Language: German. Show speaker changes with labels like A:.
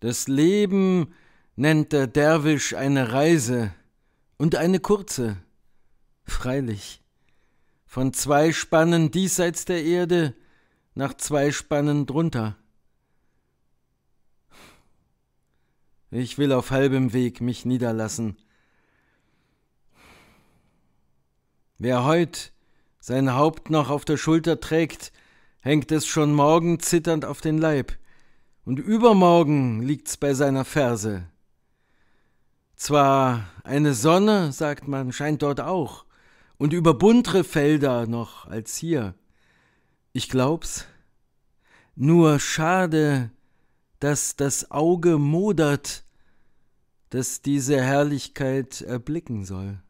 A: Das Leben nennt der Derwisch eine Reise und eine kurze, freilich, von zwei Spannen diesseits der Erde nach zwei Spannen drunter. Ich will auf halbem Weg mich niederlassen. Wer heut sein Haupt noch auf der Schulter trägt, hängt es schon morgen zitternd auf den Leib und übermorgen liegt's bei seiner Ferse. Zwar eine Sonne, sagt man, scheint dort auch, und über buntere Felder noch als hier. Ich glaub's. Nur schade, dass das Auge modert, das diese Herrlichkeit erblicken soll.